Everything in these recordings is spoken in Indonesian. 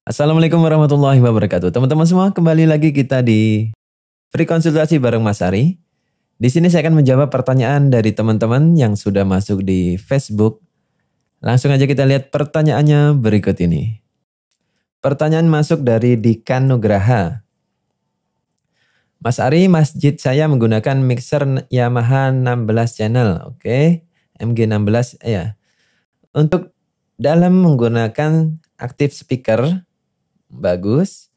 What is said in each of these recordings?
Assalamualaikum warahmatullahi wabarakatuh. Teman-teman semua, kembali lagi kita di Free Konsultasi bareng Mas Ari. Di sini saya akan menjawab pertanyaan dari teman-teman yang sudah masuk di Facebook. Langsung aja kita lihat pertanyaannya berikut ini. Pertanyaan masuk dari Dikan Nugraha. Mas Ari, masjid saya menggunakan mixer Yamaha 16 channel, oke, okay? MG16 ya. Untuk dalam menggunakan aktif speaker, Bagus.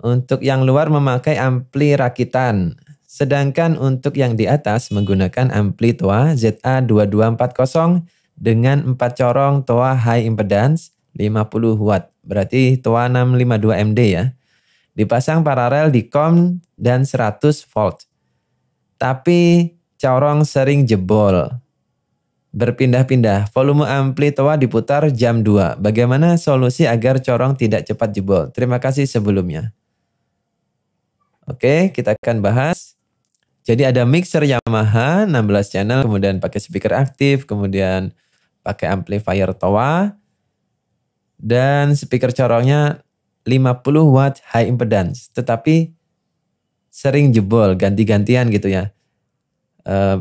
Untuk yang luar memakai ampli rakitan. Sedangkan untuk yang di atas menggunakan ampli TOA ZA2240 dengan 4 corong TOA high impedance 50 watt. Berarti TOA 652 MD ya. Dipasang paralel di COM dan 100 volt. Tapi corong sering jebol Berpindah-pindah, volume ampli toa diputar jam 2. Bagaimana solusi agar corong tidak cepat jebol? Terima kasih sebelumnya. Oke, kita akan bahas. Jadi ada mixer Yamaha 16 channel, kemudian pakai speaker aktif, kemudian pakai amplifier toa, dan speaker corongnya 50 watt high impedance. Tetapi sering jebol, ganti-gantian gitu ya. Eh,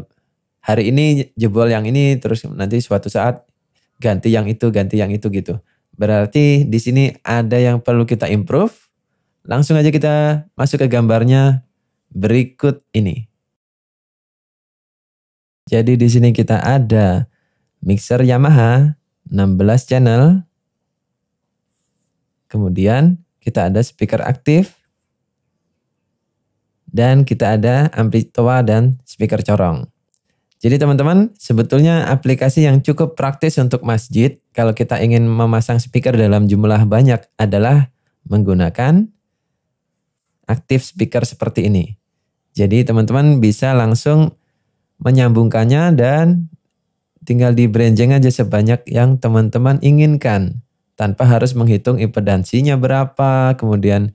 hari ini jebol yang ini terus nanti suatu saat ganti yang itu, ganti yang itu gitu. Berarti di sini ada yang perlu kita improve. Langsung aja kita masuk ke gambarnya berikut ini. Jadi di sini kita ada mixer Yamaha 16 channel. Kemudian kita ada speaker aktif. Dan kita ada ampli toa dan speaker corong. Jadi teman-teman, sebetulnya aplikasi yang cukup praktis untuk masjid kalau kita ingin memasang speaker dalam jumlah banyak adalah menggunakan aktif speaker seperti ini. Jadi teman-teman bisa langsung menyambungkannya dan tinggal di branding aja sebanyak yang teman-teman inginkan tanpa harus menghitung impedansinya berapa, kemudian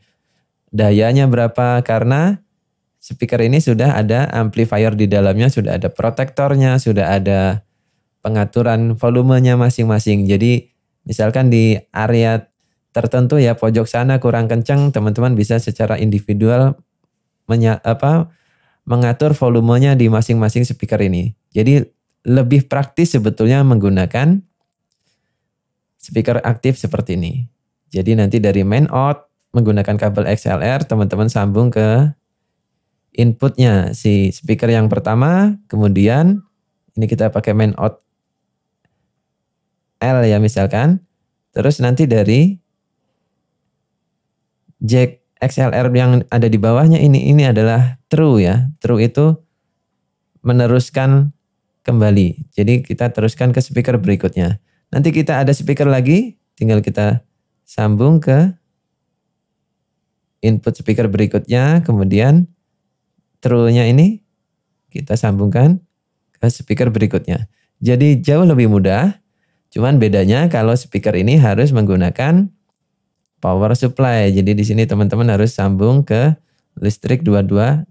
dayanya berapa karena speaker ini sudah ada amplifier di dalamnya, sudah ada protektornya, sudah ada pengaturan volumenya masing-masing. Jadi misalkan di area tertentu ya pojok sana kurang kenceng, teman-teman bisa secara individual menya, apa mengatur volumenya di masing-masing speaker ini. Jadi lebih praktis sebetulnya menggunakan speaker aktif seperti ini. Jadi nanti dari main out menggunakan kabel XLR teman-teman sambung ke inputnya si speaker yang pertama, kemudian ini kita pakai main out L ya misalkan. Terus nanti dari jack XLR yang ada di bawahnya ini ini adalah true ya. True itu meneruskan kembali. Jadi kita teruskan ke speaker berikutnya. Nanti kita ada speaker lagi, tinggal kita sambung ke input speaker berikutnya, kemudian true ini kita sambungkan ke speaker berikutnya. Jadi jauh lebih mudah, cuman bedanya kalau speaker ini harus menggunakan power supply. Jadi di sini teman-teman harus sambung ke listrik 220.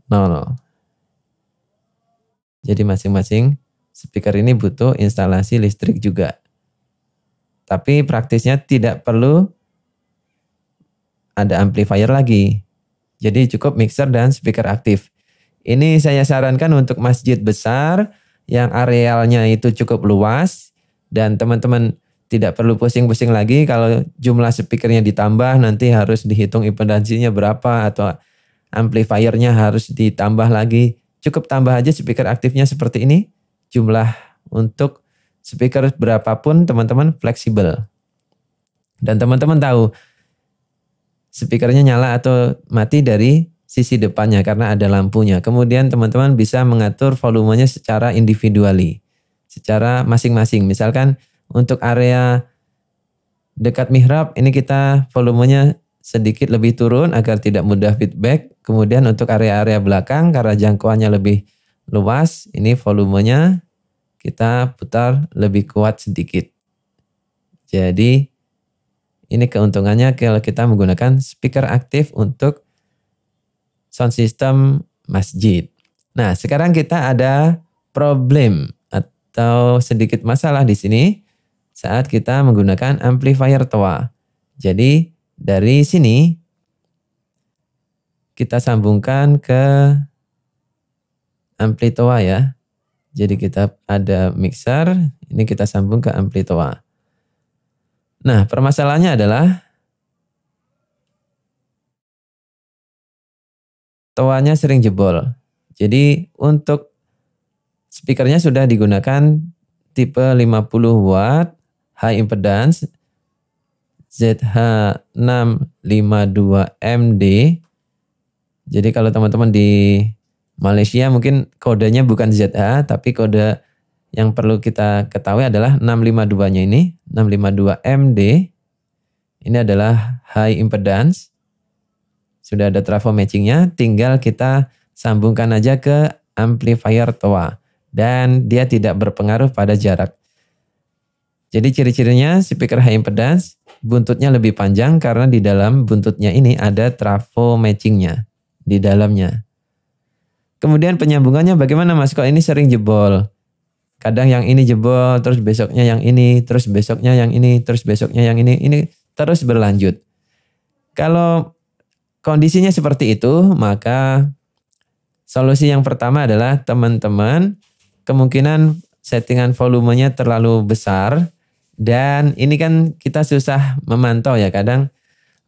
Jadi masing-masing speaker ini butuh instalasi listrik juga. Tapi praktisnya tidak perlu ada amplifier lagi. Jadi cukup mixer dan speaker aktif. Ini saya sarankan untuk masjid besar yang arealnya itu cukup luas dan teman-teman tidak perlu pusing-pusing lagi kalau jumlah speakernya ditambah nanti harus dihitung impedansinya berapa atau amplifiernya harus ditambah lagi. Cukup tambah aja speaker aktifnya seperti ini. Jumlah untuk speaker berapapun teman-teman fleksibel. Dan teman-teman tahu speakernya nyala atau mati dari sisi depannya karena ada lampunya. Kemudian teman-teman bisa mengatur volumenya secara individuali, secara masing-masing. Misalkan untuk area dekat mihrab ini kita volumenya sedikit lebih turun agar tidak mudah feedback. Kemudian untuk area-area belakang karena jangkauannya lebih luas, ini volumenya kita putar lebih kuat sedikit. Jadi ini keuntungannya kalau kita menggunakan speaker aktif untuk sound system masjid. Nah, sekarang kita ada problem atau sedikit masalah di sini saat kita menggunakan amplifier toa. Jadi dari sini kita sambungkan ke ampli toa ya. Jadi kita ada mixer, ini kita sambung ke ampli toa. Nah, permasalahannya adalah toanya sering jebol. Jadi untuk speakernya sudah digunakan tipe 50 watt high impedance ZH652MD. Jadi kalau teman-teman di Malaysia mungkin kodenya bukan ZH tapi kode yang perlu kita ketahui adalah 652-nya ini, 652MD. Ini adalah high impedance. Sudah ada travel matchingnya, tinggal kita sambungkan aja ke amplifier toa. Dan dia tidak berpengaruh pada jarak. Jadi ciri-cirinya speaker high impedance, buntutnya lebih panjang karena di dalam buntutnya ini ada trafo matchingnya di dalamnya. Kemudian penyambungannya bagaimana mas? kok ini sering jebol, kadang yang ini jebol, terus besoknya yang ini, terus besoknya yang ini, terus besoknya yang ini, ini terus berlanjut. Kalau kondisinya seperti itu, maka solusi yang pertama adalah teman-teman kemungkinan settingan volumenya terlalu besar dan ini kan kita susah memantau ya kadang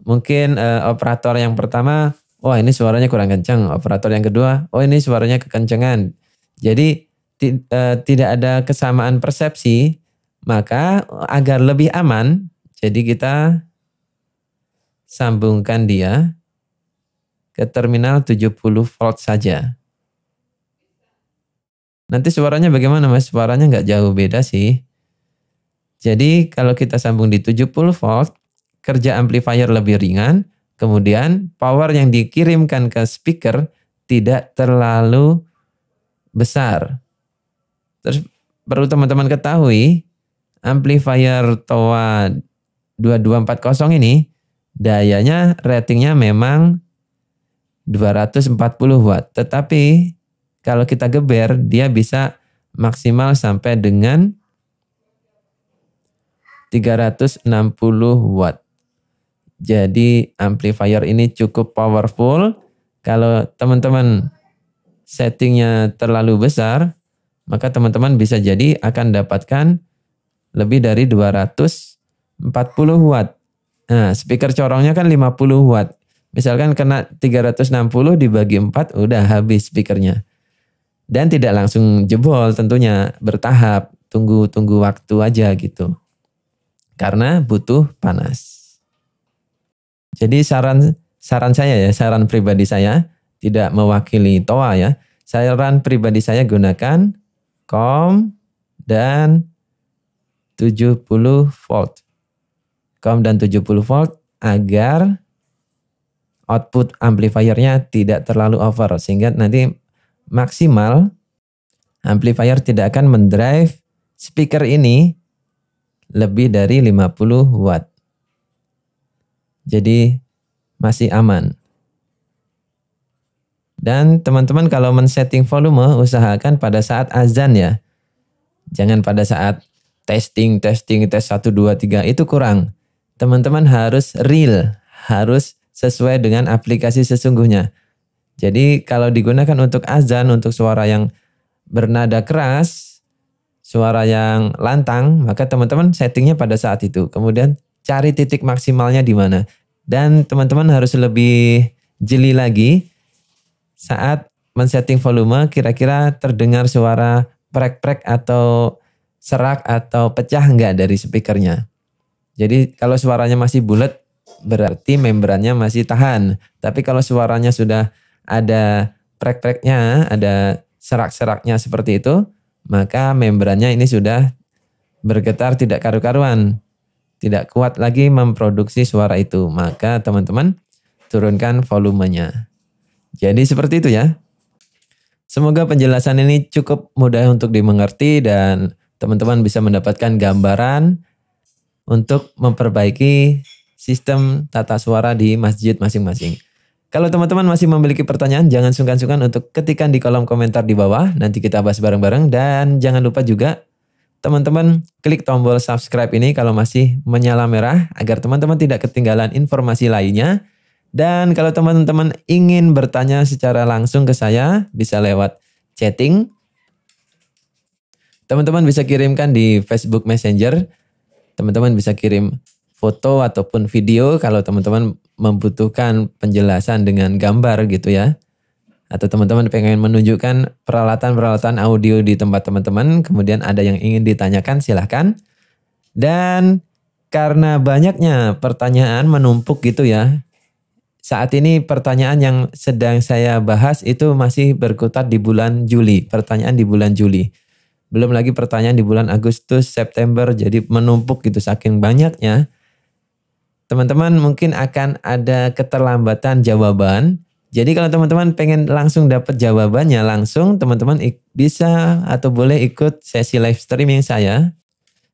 mungkin e, operator yang pertama wah oh, ini suaranya kurang kencang, operator yang kedua oh ini suaranya kekencengan. Jadi ti, eh, tidak ada kesamaan persepsi, maka agar lebih aman jadi kita sambungkan dia ke terminal 70 volt saja. Nanti suaranya bagaimana mas? Suaranya nggak jauh beda sih. Jadi kalau kita sambung di 70 volt, kerja amplifier lebih ringan, kemudian power yang dikirimkan ke speaker tidak terlalu besar. Terus perlu teman-teman ketahui, amplifier TOA 2240 ini dayanya ratingnya memang 240 watt. Tetapi kalau kita geber dia bisa maksimal sampai dengan 360 watt. Jadi amplifier ini cukup powerful. Kalau teman-teman settingnya terlalu besar, maka teman-teman bisa jadi akan dapatkan lebih dari 240 watt. Nah, speaker corongnya kan 50 watt. Misalkan kena 360 dibagi 4 udah habis speakernya. Dan tidak langsung jebol tentunya bertahap tunggu tunggu waktu aja gitu. Karena butuh panas. Jadi saran saran saya ya, saran pribadi saya tidak mewakili toa ya. Saran pribadi saya gunakan COM dan 70 volt. COM dan 70 volt agar output amplifiernya tidak terlalu over sehingga nanti maksimal amplifier tidak akan mendrive speaker ini lebih dari 50 watt. Jadi masih aman. Dan teman-teman kalau men-setting volume usahakan pada saat azan ya. Jangan pada saat testing, testing, tes 1, 2, 3 itu kurang. Teman-teman harus real, harus sesuai dengan aplikasi sesungguhnya. Jadi kalau digunakan untuk azan, untuk suara yang bernada keras, suara yang lantang, maka teman-teman settingnya pada saat itu. Kemudian cari titik maksimalnya di mana. Dan teman-teman harus lebih jeli lagi saat men-setting volume kira-kira terdengar suara prek-prek atau serak atau pecah enggak dari speakernya. Jadi kalau suaranya masih bulat berarti membrannya masih tahan. Tapi kalau suaranya sudah ada prek-preknya, ada serak-seraknya seperti itu, maka membrannya ini sudah bergetar tidak karu-karuan. Tidak kuat lagi memproduksi suara itu. Maka teman-teman turunkan volumenya. Jadi seperti itu ya. Semoga penjelasan ini cukup mudah untuk dimengerti dan teman-teman bisa mendapatkan gambaran untuk memperbaiki sistem tata suara di masjid masing-masing. Kalau teman-teman masih memiliki pertanyaan, jangan sungkan-sungkan untuk ketikkan di kolom komentar di bawah. Nanti kita bahas bareng-bareng. Dan jangan lupa juga, teman-teman klik tombol subscribe ini kalau masih menyala merah, agar teman-teman tidak ketinggalan informasi lainnya. Dan kalau teman-teman ingin bertanya secara langsung ke saya, bisa lewat chatting. Teman-teman bisa kirimkan di Facebook Messenger. Teman-teman bisa kirim foto ataupun video kalau teman-teman membutuhkan penjelasan dengan gambar gitu ya. Atau teman-teman pengen menunjukkan peralatan-peralatan audio di tempat teman-teman, kemudian ada yang ingin ditanyakan silahkan. Dan karena banyaknya pertanyaan menumpuk gitu ya, saat ini pertanyaan yang sedang saya bahas itu masih berkutat di bulan Juli, pertanyaan di bulan Juli. Belum lagi pertanyaan di bulan Agustus, September, jadi menumpuk gitu saking banyaknya teman-teman mungkin akan ada keterlambatan jawaban. Jadi kalau teman-teman pengen langsung dapat jawabannya langsung, teman-teman bisa atau boleh ikut sesi live streaming saya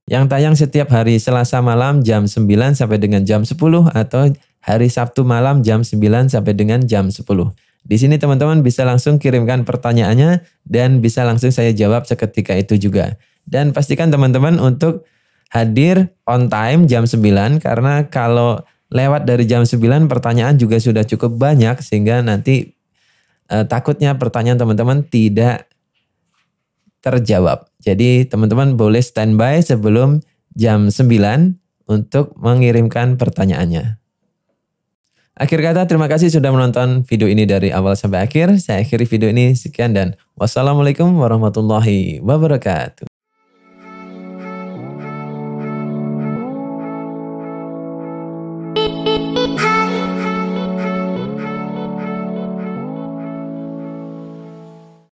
yang tayang setiap hari Selasa malam jam 9 sampai dengan jam 10 atau hari Sabtu malam jam 9 sampai dengan jam 10. Di sini teman-teman bisa langsung kirimkan pertanyaannya dan bisa langsung saya jawab seketika itu juga. Dan pastikan teman-teman untuk hadir on time jam 9 karena kalau lewat dari jam 9 pertanyaan juga sudah cukup banyak sehingga nanti eh, takutnya pertanyaan teman-teman tidak terjawab. Jadi teman-teman boleh standby sebelum jam 9 untuk mengirimkan pertanyaannya. Akhir kata terima kasih sudah menonton video ini dari awal sampai akhir. Saya akhiri video ini sekian dan wassalamualaikum warahmatullahi wabarakatuh.